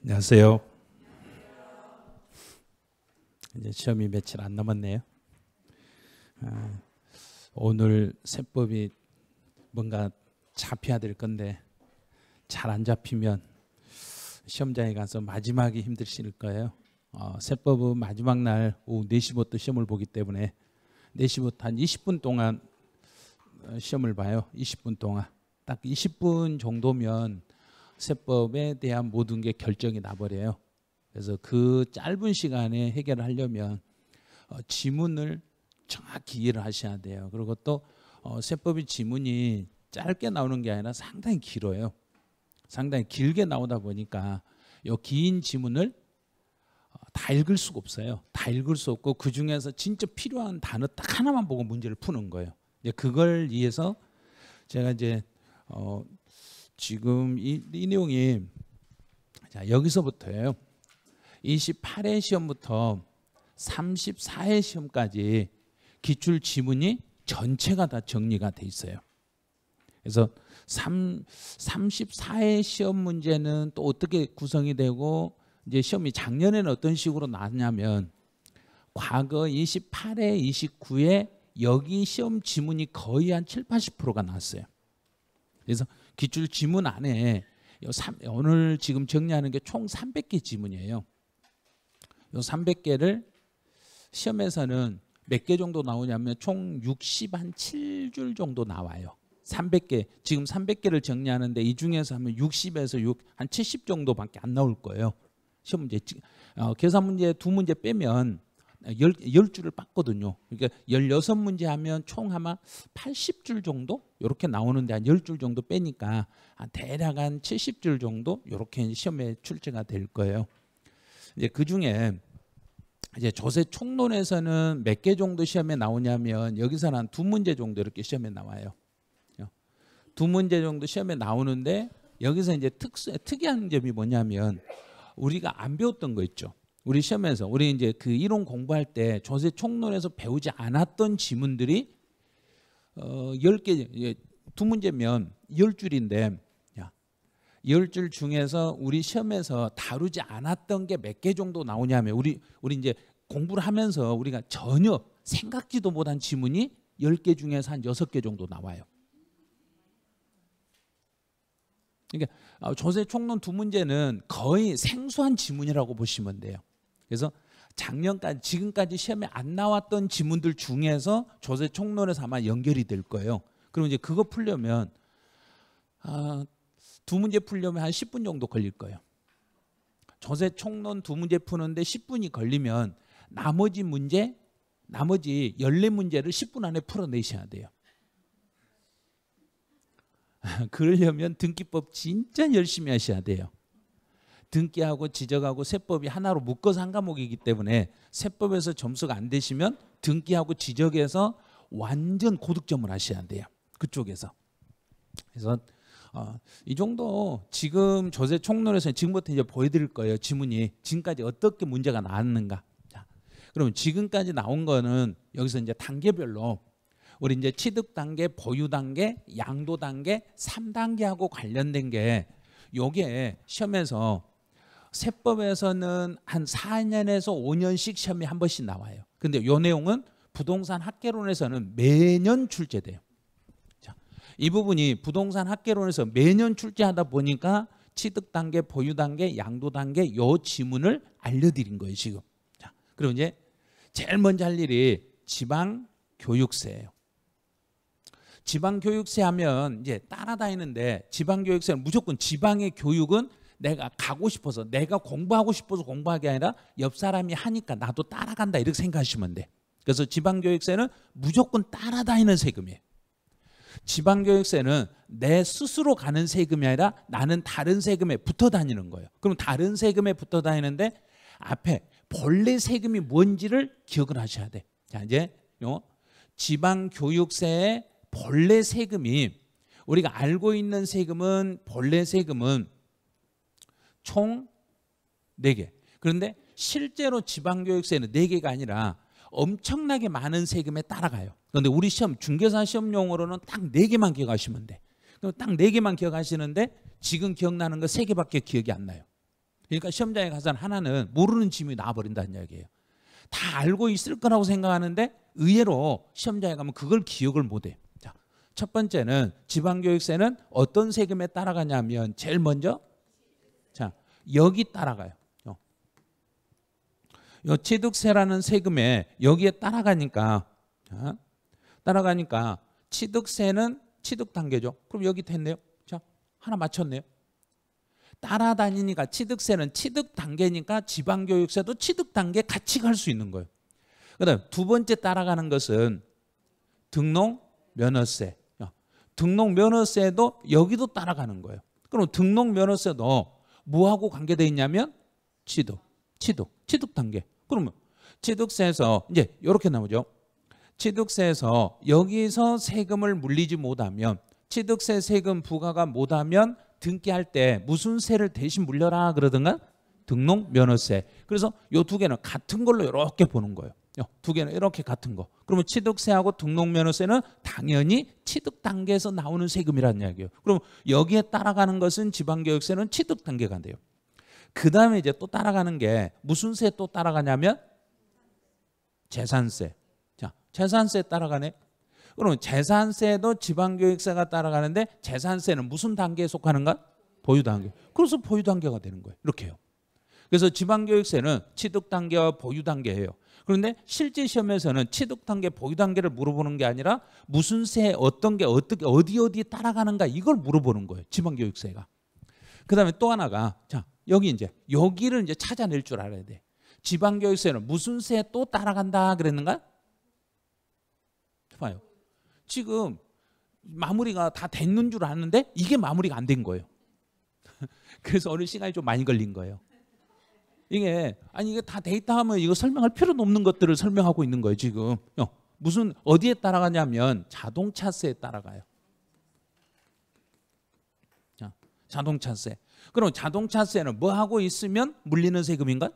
안녕하세요. 이제 시험이 며칠 안 남았네요. 아, 오늘 세법이 뭔가 잡혀야 될 건데 잘 안 잡히면 시험장에 가서 마지막이 힘드실 거예요. 어, 세법은 마지막 날 오후 4시부터 시험을 보기 때문에 4시부터 한 20분 동안 어, 시험을 봐요. 20분 동안 딱 20분 정도면 세법에 대한 모든 게 결정이 나버려요. 그래서 그 짧은 시간에 해결하려면 어, 지문을 정확히 이해를 하셔야 돼요. 그리고 또 어, 세법이 지문이 짧게 나오는 게 아니라 상당히 길어요. 상당히 길게 나오다 보니까 요 긴 지문을 어, 다 읽을 수가 없어요. 다 읽을 수 없고 그 중에서 진짜 필요한 단어 딱 하나만 보고 문제를 푸는 거예요. 이제 그걸 위해서 제가 이제 어, 지금 이, 이 내용이 자, 여기서부터예요. 28회 시험부터 34회 시험까지 기출 지문이 전체가 다 정리가 돼 있어요. 그래서 3, 34회 시험 문제는 또 어떻게 구성이 되고 이제 시험이 작년에는 어떤 식으로 나왔냐면 과거 28회, 29회 여기 시험 지문이 거의 한 7, 80%가 나왔어요. 그래서 기출 지문 안에 오늘 지금 정리하는 게 총 300개 지문이에요. 요 300개를 시험에서는 몇 개 정도 나오냐면 총 60 한 7줄 정도 나와요. 300개 지금 300개를 정리하는데 이 중에서 하면 60에서 6, 한 70 정도밖에 안 나올 거예요. 시험 문제 어, 계산 문제 두 문제 빼면 열, 열 줄을 봤거든요. 그러니까 16문제 하면 총 아마 80줄 정도 이렇게 나오는데 한 10줄 정도 빼니까 한 대략 한 70줄 정도 이렇게 시험에 출제가 될 거예요. 이제 그 중에 이제 조세 총론에서는 몇 개 정도 시험에 나오냐면 여기서는 한 두 문제 정도 이렇게 시험에 나와요. 두 문제 정도 시험에 나오는데 여기서 이제 특수, 특이한 점이 뭐냐면 우리가 안 배웠던 거 있죠. 우리 시험에서 우리 이제 그 이론 공부할 때 조세 총론에서 배우지 않았던 지문들이 어, 10개 예, 두 문제면 10줄인데 10줄 중에서 우리 시험에서 다루지 않았던 게 몇 개 정도 나오냐면 우리 우리 이제 공부를 하면서 우리가 전혀 생각지도 못한 지문이 10개 중에서 한 6개 정도 나와요. 그러니까 아, 조세 총론 두 문제는 거의 생소한 지문이라고 보시면 돼요. 그래서 작년까지 지금까지 시험에 안 나왔던 지문들 중에서 조세 총론에서 아마 연결이 될 거예요. 그럼 이제 그거 풀려면 아, 두 문제 풀려면 한 10분 정도 걸릴 거예요. 조세 총론 두 문제 푸는데 10분이 걸리면 나머지 문제 나머지 14문제를 10분 안에 풀어내셔야 돼요. 그러려면 등기법 진짜 열심히 하셔야 돼요. 등기하고 지적하고 세법이 하나로 묶어서 한 과목이기 때문에 세법에서 점수가 안 되시면 등기하고 지적에서 완전 고득점을 하셔야 돼요. 그쪽에서. 그래서 어, 이 정도 지금 조세 총론에서 지금부터 이제 보여드릴 거예요. 지문이 지금까지 어떻게 문제가 나왔는가. 자, 그러면 지금까지 나온 거는 여기서 이제 단계별로 우리 이제 취득 단계, 보유 단계, 양도 단계, 3단계하고 관련된 게 요게 시험에서 세법에서는 한 4년에서 5년씩 시험이 한 번씩 나와요. 근데 요 내용은 부동산 학계론에서는 매년 출제돼요. 자, 이 부분이 부동산 학계론에서 매년 출제하다 보니까 취득 단계, 보유 단계, 양도 단계 요 지문을 알려드린 거예요 지금. 자, 그리고 이제 제일 먼저 할 일이 지방 교육세예요. 지방 교육세 하면 이제 따라다니는데 지방 교육세는 무조건 지방의 교육은 내가 가고 싶어서 내가 공부하고 싶어서 공부하게 아니라 옆 사람이 하니까 나도 따라간다 이렇게 생각하시면 돼. 그래서 지방교육세는 무조건 따라다니는 세금이에요. 지방교육세는 내 스스로 가는 세금이 아니라 나는 다른 세금에 붙어 다니는 거예요. 그럼 다른 세금에 붙어 다니는데 앞에 본래 세금이 뭔지를 기억을 하셔야 돼. 자, 이제 요 지방교육세의 본래 세금이 우리가 알고 있는 세금은 본래 세금은 총 4개. 그런데 실제로 지방교육세는 4개가 아니라 엄청나게 많은 세금에 따라가요. 그런데 우리 시험 중개사 시험 용으로는딱 4개만 기억하시면 돼. 그럼 딱 4개만 기억하시는데 지금 기억나는 거 3개밖에 기억이 안 나요. 그러니까 시험장에 가서 하나는 모르는 짐이 나와버린다는 이야기예요. 다 알고 있을 거라고 생각하는데 의외로 시험장에 가면 그걸 기억을 못해. 자, 첫 번째는 지방교육세는 어떤 세금에 따라가냐면 제일 먼저 자, 여기 따라가요. 요, 요 취득세라는 세금에 여기에 따라가니까 자, 따라가니까 취득세는 취득 단계죠. 그럼 여기 됐네요. 자, 하나 맞췄네요. 따라다니니까 취득세는 취득 단계니까 지방교육세도 취득 단계 같이 갈 수 있는 거예요. 그다음 두 번째 따라가는 것은 등록 면허세. 등록 면허세도 여기도 따라가는 거예요. 그럼 등록 면허세도 뭐하고 관계돼 있냐면 취득, 취득, 취득 단계. 그러면 취득세에서 이제 이렇게 나오죠. 취득세에서 여기서 세금을 물리지 못하면 취득세 세금 부과가 못하면 등기할 때 무슨 세를 대신 물려라 그러든가 등록 면허세. 그래서 요 두 개는 같은 걸로 이렇게 보는 거예요. 어, 두 개는 이렇게 같은 거. 그러면 취득세하고 등록면허세는 당연히 취득 단계에서 나오는 세금이라는 이야기예요. 그럼 여기에 따라가는 것은 지방교육세는 취득 단계가 돼요. 그 다음에 이제 또 따라가는 게 무슨 세 또 따라가냐면 재산세. 자, 재산세 따라가네. 그러면 재산세도 지방교육세가 따라가는데 재산세는 무슨 단계에 속하는가? 보유 단계. 그래서 보유 단계가 되는 거예요. 이렇게요. 그래서 지방교육세는 취득 단계와 보유 단계예요. 그런데 실제 시험에서는 취득 단계, 보유 단계를 물어보는 게 아니라 무슨 세 어떤 게 어떻게 어디 어디 따라가는가 이걸 물어보는 거예요. 지방 교육세가. 그다음에 또 하나가 자, 여기 이제 여기를 이제 찾아낼 줄 알아야 돼. 지방 교육세는 무슨 세또 따라간다 그랬는가? 봐요. 지금 마무리가 다 됐는 줄 아는데 이게 마무리가 안 된 거예요. 그래서 어느 시간이 좀 많이 걸린 거예요. 이게 아니 이게 다 데이터 하면 이거 설명할 필요도 없는 것들을 설명하고 있는 거예요 지금 어, 무슨 어디에 따라가냐면 자동차세에 따라가요 자, 자동차세 그럼 자동차세는 뭐 하고 있으면 물리는 세금인가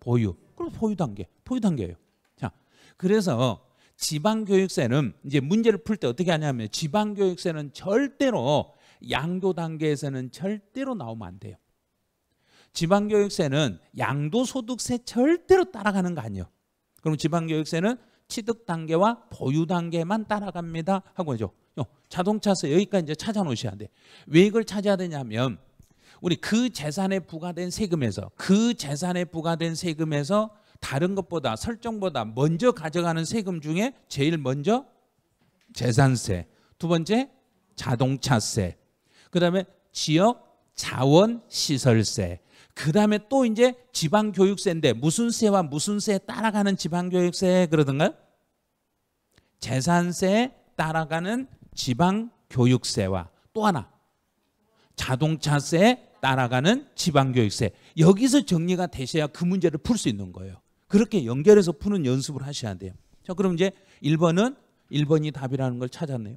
보유 그럼 보유 단계 보유 단계예요 자 그래서 지방교육세는 이제 문제를 풀 때 어떻게 하냐면 지방교육세는 절대로 양도 단계에서는 절대로 나오면 안 돼요 지방교육세는 양도소득세 절대로 따라가는 거 아니에요. 그럼 지방교육세는 취득 단계와 보유 단계만 따라갑니다 하고 하죠. 어, 자동차세 여기까지 이제 찾아놓으셔야 돼. 왜 이걸 찾아야 되냐면 우리 그 재산에 부과된 세금에서 그 재산에 부과된 세금에서 다른 것보다 설정보다 먼저 가져가는 세금 중에 제일 먼저 재산세, 두 번째 자동차세, 그 다음에 지역 자원 시설세, 그 다음에 또 이제 지방교육세인데 무슨 세와 무슨 세에 따라가는 지방교육세 그러던가요? 재산세에 따라가는 지방교육세와 또 하나 자동차세에 따라가는 지방교육세 여기서 정리가 되셔야 그 문제를 풀 수 있는 거예요. 그렇게 연결해서 푸는 연습을 하셔야 돼요. 자 그럼 이제 1번은 1번이 답이라는 걸 찾았네요.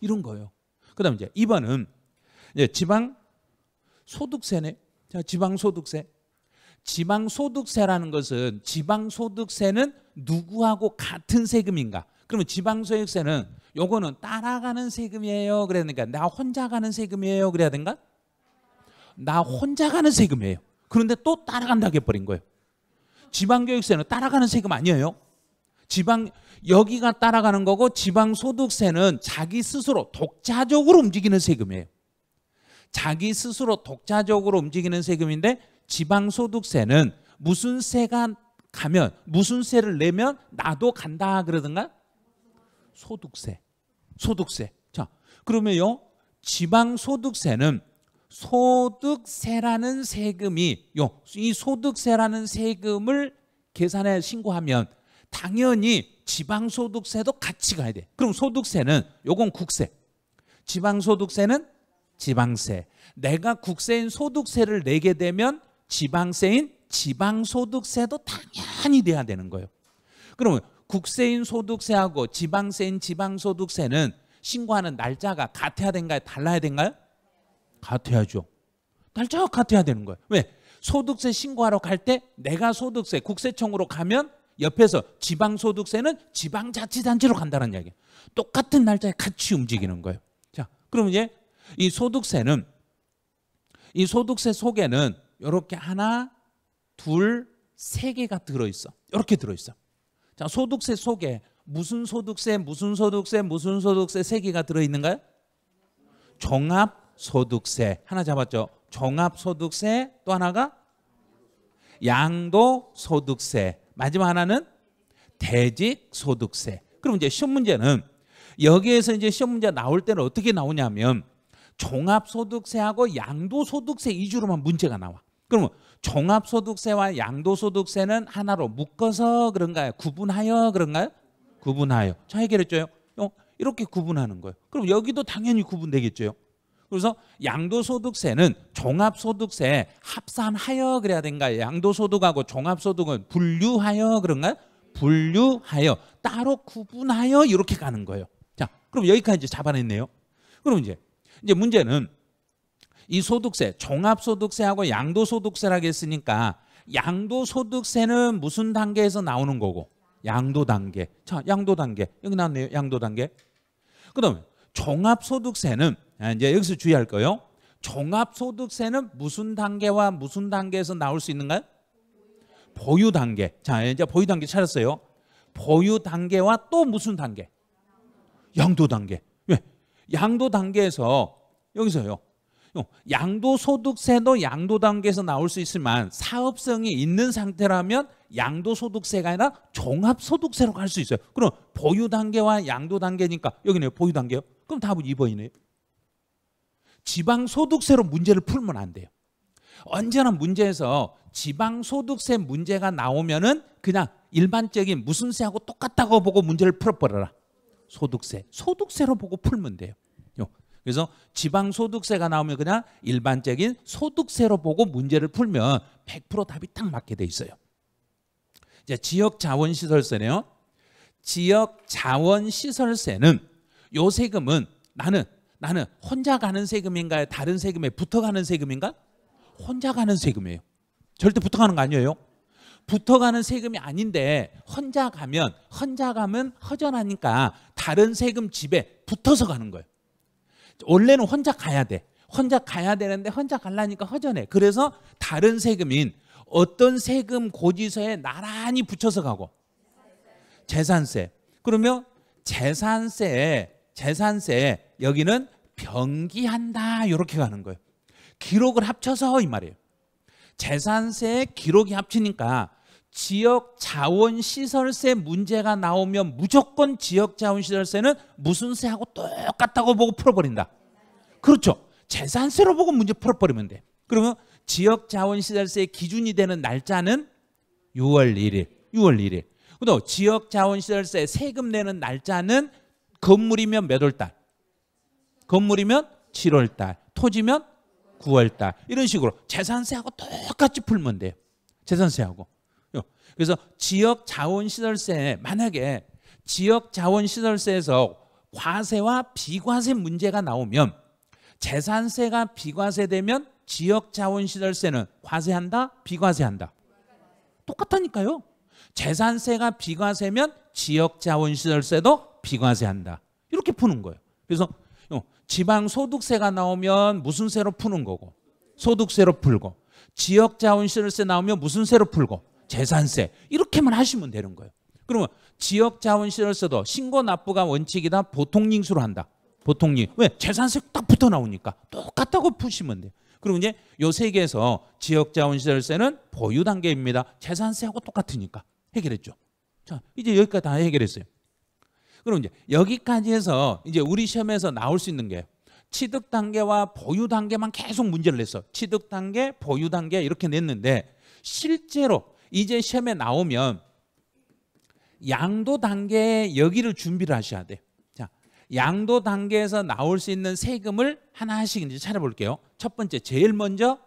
이런 거예요. 그 다음 이제 2번은 이제 지방 소득세네. 자, 지방소득세. 지방소득세라는 것은 지방소득세는 누구하고 같은 세금인가? 그러면 지방소득세는 요거는 따라가는 세금이에요. 그래니까나 혼자 가는 세금이에요. 그래야 된가? 나 혼자 가는 세금이에요. 그런데 또 따라간다고 해버린 거예요. 지방교육세는 따라가는 세금 아니에요. 지방 여기가 따라가는 거고 지방소득세는 자기 스스로 독자적으로 움직이는 세금이에요. 자기 스스로 독자적으로 움직이는 세금인데 지방소득세는 무슨 세가 가면 무슨 세를 내면 나도 간다 그러든가 소득세 소득세 자 그러면요 지방소득세는 소득세라는 세금이 요 이 소득세라는 세금을 계산해 신고하면 당연히 지방소득세도 같이 가야 돼. 그럼 소득세는 요건 국세. 지방소득세는 지방세. 내가 국세인 소득세를 내게 되면 지방세인 지방소득세도 당연히 돼야 되는 거예요. 그러면 국세인 소득세하고 지방세인 지방소득세는 신고하는 날짜가 같아야 된가요? 달라야 된가요? 같아야죠. 날짜가 같아야 되는 거예요. 왜? 소득세 신고하러 갈 때 내가 소득세 국세청으로 가면 옆에서 지방소득세는 지방자치단체로 간다는 이야기 똑같은 날짜에 같이 움직이는 거예요. 자, 그럼 이제 이 소득세는 이 소득세 속에는 이렇게 하나, 둘, 세 개가 들어있어. 이렇게 들어있어. 자, 소득세 속에 무슨 소득세, 무슨 소득세, 무슨 소득세 세 개가 들어있는가요? 종합소득세. 하나 잡았죠? 종합소득세 또 하나가 양도소득세. 마지막 하나는 대직소득세. 그럼 이제 시험 문제는 여기에서 이제 시험 문제 나올 때는 어떻게 나오냐면 종합소득세하고 양도소득세 이주로만 문제가 나와. 그러면 종합소득세와 양도소득세는 하나로 묶어서 그런가요? 구분하여 그런가요? 구분하여. 자 해결했죠요. 어, 이렇게 구분하는 거예요. 그럼 여기도 당연히 구분되겠죠. 그래서 양도소득세는 종합소득세 합산하여 그래야 된가요? 양도소득하고 종합소득은 분류하여 그런가요? 분류하여 따로 구분하여 이렇게 가는 거예요. 자, 그럼 여기까지 잡아냈네요. 그럼 이제 이제 문제는 이 소득세, 종합소득세하고 양도소득세라고 했으니까 양도소득세는 무슨 단계에서 나오는 거고 양도 단계. 자, 양도 단계. 여기 나왔네요. 양도 단계. 그다음에 종합소득세는 아, 이제 여기서 주의할 거예요. 종합소득세는 무슨 단계와 무슨 단계에서 나올 수 있는가요? 보유 단계. 자, 이제 보유 단계 찾았어요. 보유 단계와 또 무슨 단계? 양도 단계. 양도 단계에서 여기서요. 양도 소득세도 양도 단계에서 나올 수 있지만 사업성이 있는 상태라면 양도 소득세가 아니라 종합 소득세로 갈 수 있어요. 그럼 보유 단계와 양도 단계니까 여기네요. 보유 단계요. 그럼 답은 2번이네요. 지방 소득세로 문제를 풀면 안 돼요. 언제나 문제에서 지방 소득세 문제가 나오면은 그냥 일반적인 무슨 세하고 똑같다고 보고 문제를 풀어버려라. 소득세. 소득세로 보고 풀면 돼요. 그래서 지방 소득세가 나오면 그냥 일반적인 소득세로 보고 문제를 풀면 100% 답이 딱 맞게 돼 있어요. 이제 지역 자원 시설세네요. 지역 자원 시설세는 요 세금은 나는 나는 혼자 가는 세금인가요? 다른 세금에 붙어 가는 세금인가? 혼자 가는 세금이에요. 절대 붙어 가는 거 아니에요. 붙어가는 세금이 아닌데 혼자가면혼자 가면 허전하니까 다른 세금 집에 붙어서 가는 거예요. 원래는 혼자 가야 돼. 혼자 가야 되는데 혼자 갈라니까 허전해. 그래서 다른 세금인 어떤 세금 고지서에 나란히 붙여서 가고 재산세. 그러면 재산세 재산세 여기는 변기한다 이렇게 가는 거예요. 기록을 합쳐서 이 말이에요. 재산세 기록이 합치니까 지역 자원 시설세 문제가 나오면 무조건 지역 자원 시설세는 무슨 세하고 똑같다고 보고 풀어버린다. 그렇죠. 재산세로 보고 문제 풀어버리면 돼. 그러면 지역 자원 시설세 기준이 되는 날짜는 6월 1일, 6월 1일. 그또 지역 자원 시설세 세금 내는 날짜는 건물이면 몇월 달? 건물이면 7월 달, 토지면 9월 달 이런 식으로 재산세하고 똑같이 풀면 돼요. 재산세하고. 그래서 지역 자원 시설세 만약에 지역 자원 시설세에서 과세와 비과세 문제가 나오면 재산세가 비과세 되면 지역 자원 시설세는 과세한다, 비과세한다. 똑같다니까요. 재산세가 비과세면 지역 자원 시설세도 비과세한다. 이렇게 푸는 거예요. 그래서 지방 소득세가 나오면 무슨 세로 푸는 거고 소득세로 풀고 지역 자원시설세 나오면 무슨 세로 풀고 재산세 이렇게만 하시면 되는 거예요. 그러면 지역 자원시설세도 신고 납부가 원칙이다 보통링수로 한다. 보통링 왜 재산세 딱 붙어 나오니까 똑같다고 푸시면 돼요. 그리고 이제 요세 개에서 지역 자원시설세는 보유 단계입니다. 재산세하고 똑같으니까 해결했죠. 자 이제 여기까지 다 해결했어요. 그럼 이제 여기까지 해서 이제 우리 시험에서 나올 수 있는 게 취득 단계와 보유 단계만 계속 문제를 냈어. 취득 단계, 보유 단계 이렇게 냈는데 실제로 이제 시험에 나오면 양도 단계에 여기를 준비를 하셔야 돼. 자, 양도 단계에서 나올 수 있는 세금을 하나씩 이제 찾아볼게요. 첫 번째 제일 먼저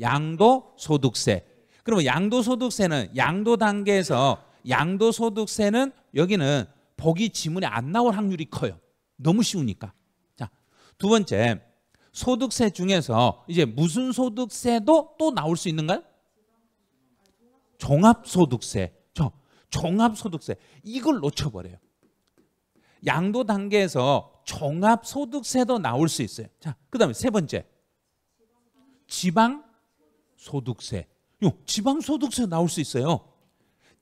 양도 소득세. 그러면 양도 소득세는 양도 단계에서 양도 소득세는 여기는 복이 지문에 안 나올 확률이 커요. 너무 쉬우니까. 자, 두 번째. 소득세 중에서 이제 무슨 소득세도 또 나올 수 있는가요? 종합소득세. 저 종합소득세. 이걸 놓쳐버려요. 양도 단계에서 종합소득세도 나올 수 있어요. 자, 그 다음에 세 번째. 지방소득세. 요 지방소득세 나올 수 있어요.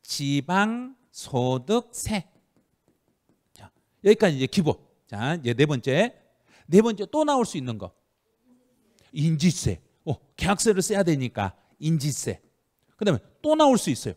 지방소득세. 여기까지 이제 기본. 자, 이제 네 번째. 네 번째 또 나올 수 있는 거. 인지세. 어, 계약서를 써야 되니까 인지세. 그다음에 또 나올 수 있어요.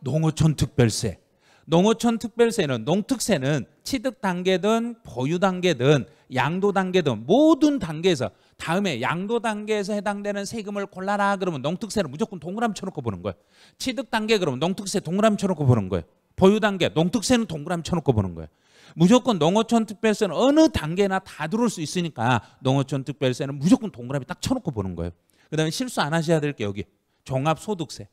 농어촌 특별세. 농어촌 특별세는 농특세는 취득 단계든 보유 단계든 양도 단계든 모든 단계에서 다음에 양도 단계에서 해당되는 세금을 골라라 그러면 농특세는 무조건 동그라미 쳐놓고 보는 거예요. 취득 단계 그러면 농특세 동그라미 쳐놓고 보는 거예요. 보유 단계 농특세는 동그라미 쳐놓고 보는 거예요. 무조건 농어촌 특별세는 어느 단계나 다 들어올 수 있으니까 농어촌 특별세는 무조건 동그라미 딱 쳐놓고 보는 거예요. 그 다음에 실수 안 하셔야 될 게 여기 종합소득세.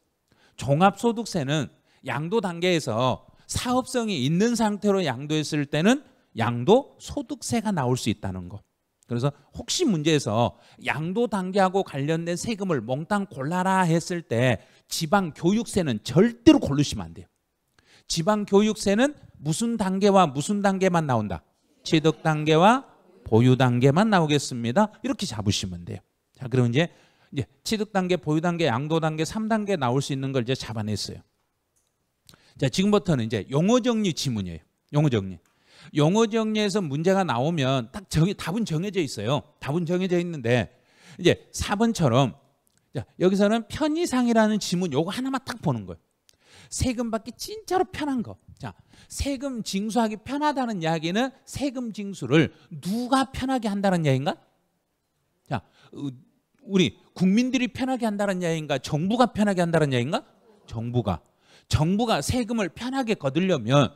종합소득세는 양도 단계에서 사업성이 있는 상태로 양도했을 때는 양도 소득세가 나올 수 있다는 거. 그래서 혹시 문제에서 양도 단계하고 관련된 세금을 몽땅 골라라 했을 때 지방 교육세는 절대로 고르시면 안 돼요. 지방 교육세는 무슨 단계와 무슨 단계만 나온다. 취득 단계와 보유 단계만 나오겠습니다. 이렇게 잡으시면 돼요. 자, 그럼 이제 이제 취득 단계, 보유 단계, 양도 단계, 3단계 나올 수 있는 걸 이제 잡아냈어요. 자, 지금부터는 이제 용어 정리 지문이에요. 용어 정리. 용어 정리에서 문제가 나오면 딱 정의 답은 정해져 있어요. 답은 정해져 있는데 이제 4번처럼 자, 여기서는 편의상이라는 지문 요거 하나만 딱 보는 거예요. 세금 받기 진짜로 편한 거. 자, 세금 징수하기 편하다는 이야기는 세금 징수를 누가 편하게 한다는 이야기인가? 자, 우리 국민들이 편하게 한다는 이야기인가? 정부가 편하게 한다는 이야기인가? 정부가. 정부가 세금을 편하게 거두려면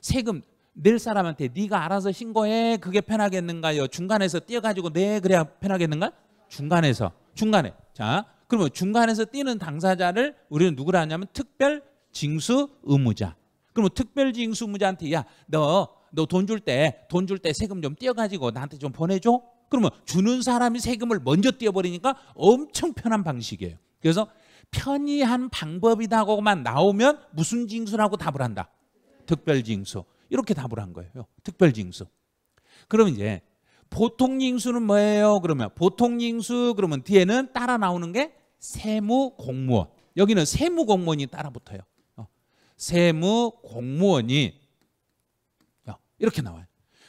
세금 낼 사람한테 네가 알아서 신고해 그게 편하겠는가요? 중간에서 뛰어가지고 네 그래야 편하겠는가? 중간에서 중간에 자 그러면 중간에서 뛰는 당사자를 우리는 누구라 하냐면 특별 징수 의무자. 그럼 특별 징수 의무자한테 야너 너 돈 줄 때 돈 줄 때 세금 좀 떼어가지고 나한테 좀 보내줘. 그러면 주는 사람이 세금을 먼저 떼어버리니까 엄청 편한 방식이에요. 그래서 편의한 방법이다고만 나오면 무슨 징수라고 답을 한다. 특별 징수. 이렇게 답을 한 거예요. 특별 징수. 그럼 이제 보통 징수는 뭐예요? 그러면 보통 징수 그러면 뒤에는 따라 나오는 게 세무 공무원. 여기는 세무 공무원이 따라 붙어요. 세무 공무원이 이렇게 나와요.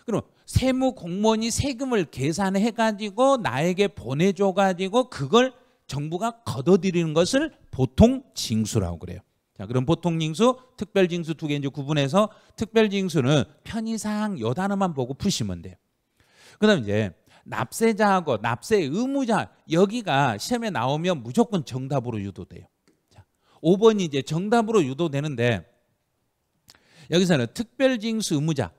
그럼 세무 공무원이 세금을 계산해 가지고 나에게 보내줘 가지고 그걸 정부가 걷어들이는 것을 보통 징수라고 그래요. 자, 그럼 보통 징수, 특별 징수 두개 이제 구분해서 특별 징수는 편의 사여 단어만 보고 푸시면 돼요. 그다음 이제 납세자하고 납세 의무자 여기가 시험에 나오면 무조건 정답으로 유도돼요. 5번이 이제 정답으로 유도되는데 여기서는 특별징수 의무자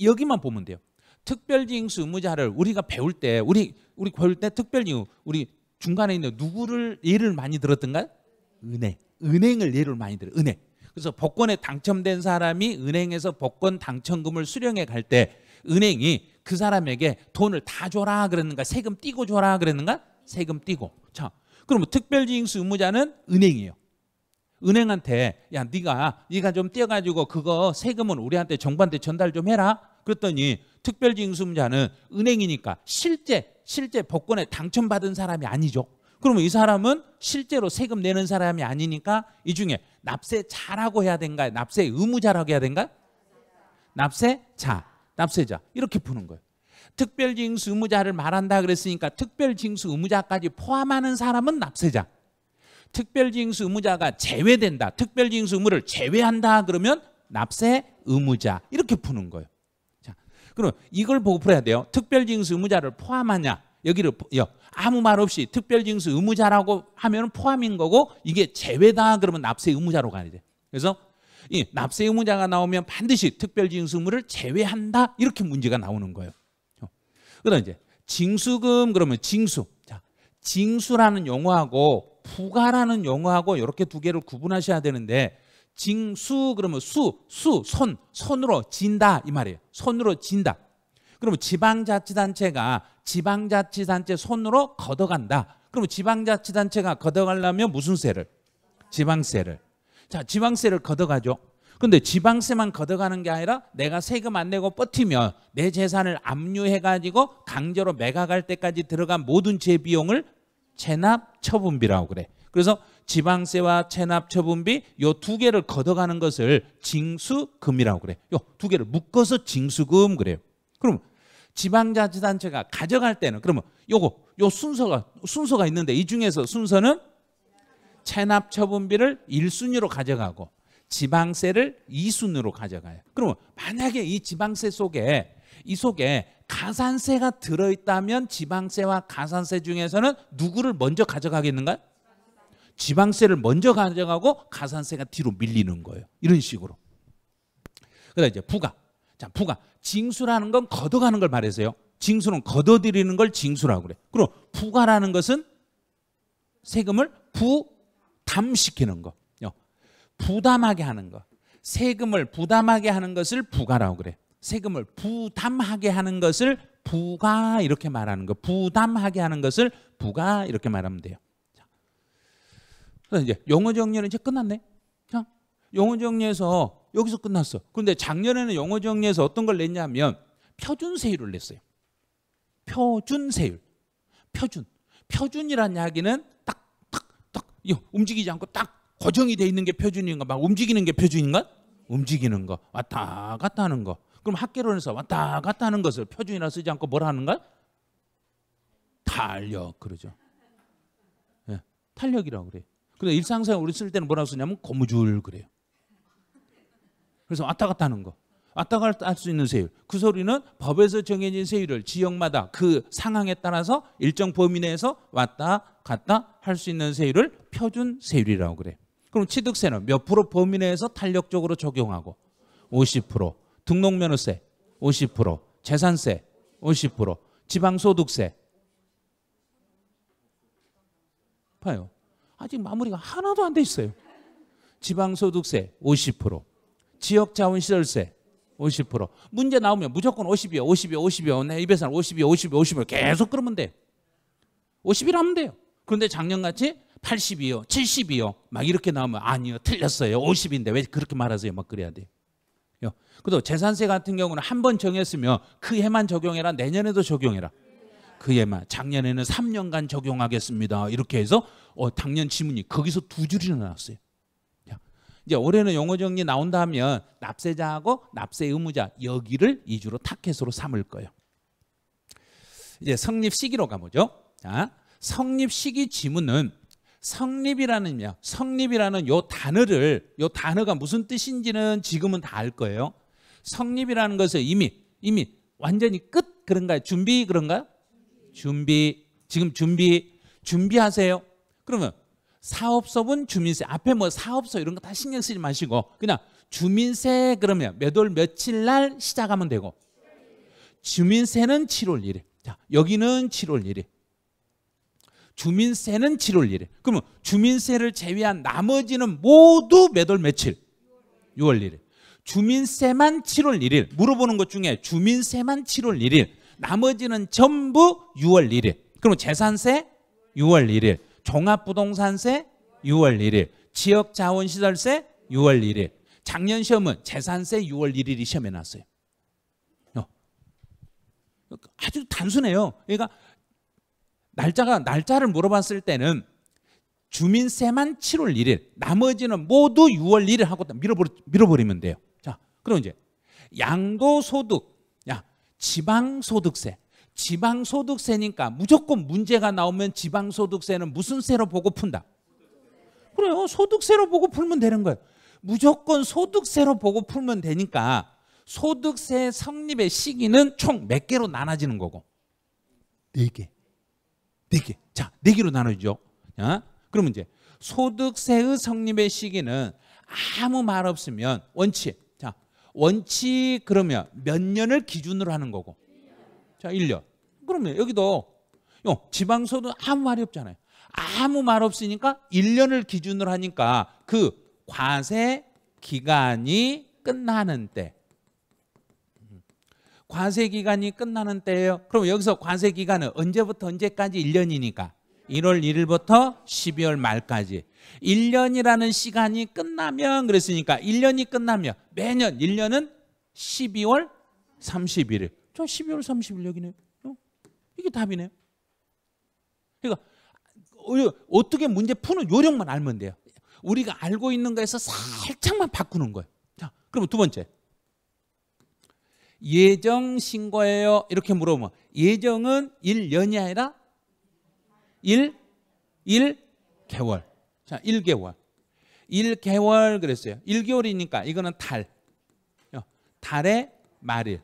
여기만 보면 돼요. 특별징수 의무자를 우리가 배울 때 우리 우리 배울 때 특별징수 우리 중간에 있는 누구를 예를 많이 들었던가요? 은행 은행을 예를 많이 들어 은행 그래서 복권에 당첨된 사람이 은행에서 복권 당첨금을 수령해 갈 때 은행이 그 사람에게 돈을 다 줘라 그랬는가 세금 띄고 줘라 그랬는가 세금 띄고 자 그러면 특별징수 의무자는 은행이에요 은행한테 야 네가 네가 좀 떼가지고 어 그거 세금은 우리한테 정부한테 전달 좀 해라. 그랬더니 특별징수자는 은행이니까 실제 실제 복권에 당첨받은 사람이 아니죠. 그러면 이 사람은 실제로 세금 내는 사람이 아니니까 이 중에 납세 자라고 해야 된가요? 납세 의무자라고 해야 된가요? 납세자, 납세자 이렇게 푸는 거예요. 특별징수 의무자를 말한다 그랬으니까 특별징수 의무자까지 포함하는 사람은 납세자. 특별징수 의무자가 제외된다. 특별징수 의무를 제외한다. 그러면 납세 의무자 이렇게 푸는 거예요. 자, 그럼 이걸 보고 풀어야 돼요. 특별징수 의무자를 포함하냐? 여기를 여, 아무 말 없이 특별징수 의무자라고 하면 포함인 거고 이게 제외다 그러면 납세 의무자로 가야 돼. 그래서 이 납세 의무자가 나오면 반드시 특별징수 의무를 제외한다 이렇게 문제가 나오는 거예요. 그다음 이제 징수금 그러면 징수. 자, 징수라는 용어하고 부가라는 용어하고 이렇게 두 개를 구분하셔야 되는데 징수 그러면 수, 수, 손, 손으로 진다 이 말이에요. 손으로 진다. 그러면 지방자치단체가 지방자치단체 손으로 걷어간다. 그러면 지방자치단체가 걷어가려면 무슨 세를? 지방세를. 자, 지방세를 걷어가죠. 근데 지방세만 걷어가는 게 아니라 내가 세금 안 내고 버티면 내 재산을 압류해가지고 강제로 매각할 때까지 들어간 모든 재 비용을 체납 처분비라고 그래. 그래서 지방세와 체납 처분비 요 두 개를 걷어가는 것을 징수금이라고 그래. 요 두 개를 묶어서 징수금 그래요. 그럼 지방자치단체가 가져갈 때는 그러면 요거 요 순서가 순서가 있는데 이 중에서 순서는 체납 처분비를 1순위로 가져가고 지방세를 2순위로 가져가요. 그러면 만약에 이 지방세 속에 이 속에 가산세가 들어있다면 지방세와 가산세 중에서는 누구를 먼저 가져가겠는가요? 지방세를 먼저 가져가고 가산세가 뒤로 밀리는 거예요. 이런 식으로. 그다음 이제 부가. 자, 부가. 징수라는 건 걷어가는 걸 말해서요. 징수는 걷어들이는 걸 징수라고 그래. 그럼 부가라는 것은 세금을 부담시키는 거. 어. 부담하게 하는 거. 세금을 부담하게 하는 것을 부가라고 그래. 세금을 부담하게 하는 것을 부가 이렇게 말하는 거. 부담하게 하는 것을 부가 이렇게 말하면 돼요. 자. 그래서 이제 영어 정리는 이제 끝났네. 자. 영어 정리에서 여기서 끝났어. 그런데 작년에는 영어 정리에서 어떤 걸 냈냐면 표준세율을 냈어요. 표준세율. 표준. 표준이란 이야기는 딱, 딱, 딱, 움직이지 않고 딱 고정이 돼 있는 게 표준인가, 막 움직이는 게 표준인가? 움직이는 거, 왔다 갔다 하는 거. 그럼 학계론에서 왔다 갔다 하는 것을 표준이라 쓰지 않고 뭘 하는가? 탄력 그러죠. 네, 탄력이라고 그래요. 근데 일상생활 우리 쓸 때는 뭐라고 쓰냐면 고무줄 그래요. 그래서 왔다 갔다 하는 거. 왔다 갔다 할 수 있는 세율. 그 소리는 법에서 정해진 세율을 지역마다 그 상황에 따라서 일정 범위 내에서 왔다 갔다 할 수 있는 세율을 표준 세율이라고 그래 그럼 취득세는 몇 프로 범위 내에서 탄력적으로 적용하고 50%. 등록면허세 50%, 재산세 50%, 지방소득세 봐요. 아직 마무리가 하나도 안 돼 있어요. 지방소득세 50%, 지역자원시설세 50%. 문제 나오면 무조건 50이요, 50이요, 50이요. 내 입에서는 50이요, 50이요, 50이요. 계속 그러면 돼요. 50이라면 돼요. 그런데 작년같이 80이요, 70이요. 막 이렇게 나오면 아니요, 틀렸어요. 50인데 왜 그렇게 말하세요? 막 그래야 돼요. 그래서 재산세 같은 경우는 한 번 정했으면 그 해만 적용해라 내년에도 적용해라 그 해만 작년에는 3년간 적용하겠습니다 이렇게 해서 어, 당년 지문이 거기서 두 줄이나 왔어요 이제 올해는 용어정리 나온다면 납세자하고 납세 의무자 여기를 2주로 타켓으로 삼을 거예요 이제 성립 시기로 가보죠 자, 성립 시기 지문은 성립이라는 의 성립이라는 요 단어를 요 단어가 무슨 뜻인지는 지금은 다 알 거예요. 성립이라는 것을 이미 이미 완전히 끝 그런가요? 준비 그런가요? 준비 지금 준비 준비하세요. 그러면 사업소분 주민세 앞에 뭐 사업소 이런 거 다 신경 쓰지 마시고 그냥 주민세 그러면 몇 월 며칠 날 시작하면 되고 주민세는 7월 1일. 자, 여기는 7월 1일. 주민세는 7월 1일. 그러면 주민세를 제외한 나머지는 모두 몇월 며칠? 6월 1일. 주민세만 7월 1일. 물어보는 것 중에 주민세만 7월 1일. 나머지는 전부 6월 1일. 그럼 재산세 6월 1일. 종합부동산세 6월 1일. 지역자원시설세 6월 1일. 작년 시험은 재산세 6월 1일이 시험에 났어요. 어. 아주 단순해요. 그러니까 날짜가 날짜를 물어봤을 때는 주민세만 7월 1일, 나머지는 모두 6월 1일 하고 밀어버리, 밀어버리면 돼요. 자, 그럼 이제 양도소득, 야 지방소득세, 지방소득세니까 무조건 문제가 나오면 지방소득세는 무슨 세로 보고 푼다. 그래요, 소득세로 보고 풀면 되는 거예요. 무조건 소득세로 보고 풀면 되니까 소득세 성립의 시기는 총 몇 개로 나눠지는 거고? 네 개. 네 개. 자, 네 개로 나눠주죠. 어? 그러면 이제 소득세의 성립의 시기는 아무 말 없으면 원칙. 자, 원칙 그러면 몇 년을 기준으로 하는 거고. 자, 1년. 그러면 여기도 지방소득 아무 말이 없잖아요. 아무 말 없으니까 1년을 기준으로 하니까 그 과세 기간이 끝나는 때 과세 기간이 끝나는 때예요. 그럼 여기서 관세 기간은 언제부터 언제까지 1년이니까 1월 1일부터 12월 말까지 1년이라는 시간이 끝나면 그랬으니까 1년이 끝나면 매년 1년은 12월 31일. 저 12월 31일 여기네 어? 이게 답이네 그러니까 어떻게 문제 푸는 요령만 알면 돼요. 우리가 알고 있는 거에서 살짝만 바꾸는 거예요. 자, 그럼 두 번째. 예정 신고예요. 이렇게 물어보면 예정은 1년이 아니라 1 1개월. 자, 1개월. 1개월 그랬어요. 1개월이니까 이거는 달. 어, 달의 말일.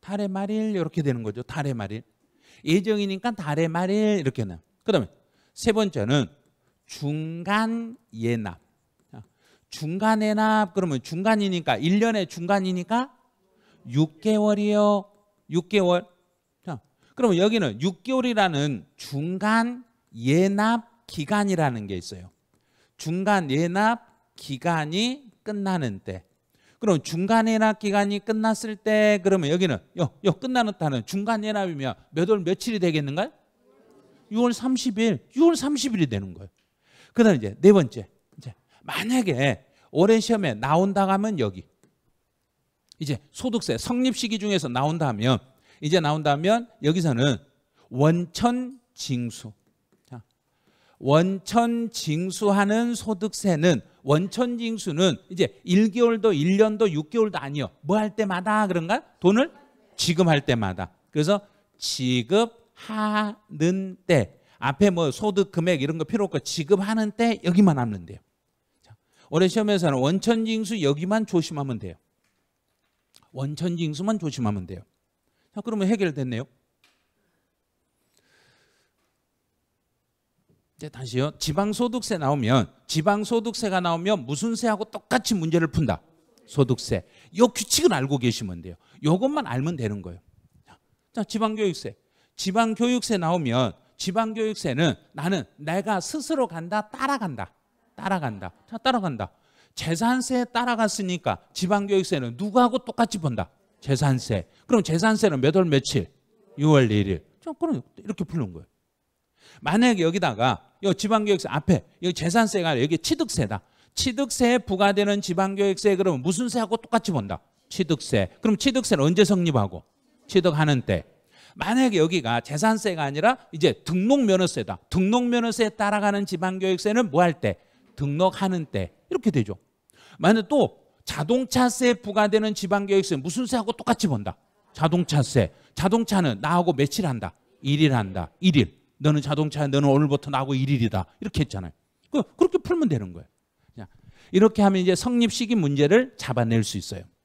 달의 말일 이렇게 되는 거죠. 달의 말일. 예정이니까 달의 말일 이렇게 나요. 그다음에 세 번째는 중간 예납. 중간 예납 그러면 중간이니까 1년의 중간이니까 6개월이요. 6개월. 자, 그러면 여기는 6개월이라는 중간 예납 기간이라는 게 있어요. 중간 예납 기간이 끝나는 때. 그럼 중간 예납 기간이 끝났을 때 그러면 여기는 요, 요 끝나는다는 중간 예납이면 몇 월 며칠이 되겠는가요? 6월 30일, 6월 30일이 되는 거예요. 그다음 이제 네 번째, 이제 만약에 올해 시험에 나온다 하면 여기, 이제 소득세 성립 시기 중에서 나온다면 이제 나온다면 여기서는 원천 징수 원천 징수하는 소득세는 원천 징수는 이제 1개월도 1년도 6개월도 아니요. 뭐 할 때마다 그런가? 돈을 지급할 때마다. 그래서 지급하는 때 앞에 뭐 소득 금액 이런 거 필요 없고 지급하는 때 여기만 하면 돼요. 올해 시험에서는 원천 징수 여기만 조심하면 돼요. 원천 징수만 조심하면 돼요. 자, 그러면 해결됐네요. 이제 다시요. 지방소득세 나오면 지방소득세가 나오면 무슨 세하고 똑같이 문제를 푼다. 소득세. 요 규칙을 알고 계시면 돼요. 요것만 알면 되는 거예요. 자, 지방교육세. 지방교육세 나오면 지방교육세는 나는 내가 스스로 간다, 따라간다. 따라간다. 자, 따라간다. 재산세에 따라갔으니까 지방교육세는 누구하고 똑같이 본다. 재산세. 그럼 재산세는 몇월 며칠? 6월 1일. 저 그럼 이렇게 풀는 거예요. 만약에 여기다가 이 지방교육세 앞에 이 재산세가 아니라 여기 취득세다. 취득세에 부과되는 지방교육세 그러면 무슨 세하고 똑같이 본다. 취득세. 그럼 취득세는 언제 성립하고? 취득하는 때. 만약에 여기가 재산세가 아니라 이제 등록면허세다. 등록면허세에 따라가는 지방교육세는 뭐 할 때? 등록하는 때. 이렇게 되죠. 만약 또 자동차세 부과되는 지방교육세 무슨 세하고 똑같이 본다. 자동차세. 자동차는 나하고 며칠 한다. 1일 한다. 1일. 너는 자동차 너는 오늘부터 나하고 1일이다. 이렇게 했잖아요. 그 그렇게 풀면 되는 거예요. 이렇게 하면 이제 성립 시기 문제를 잡아낼 수 있어요.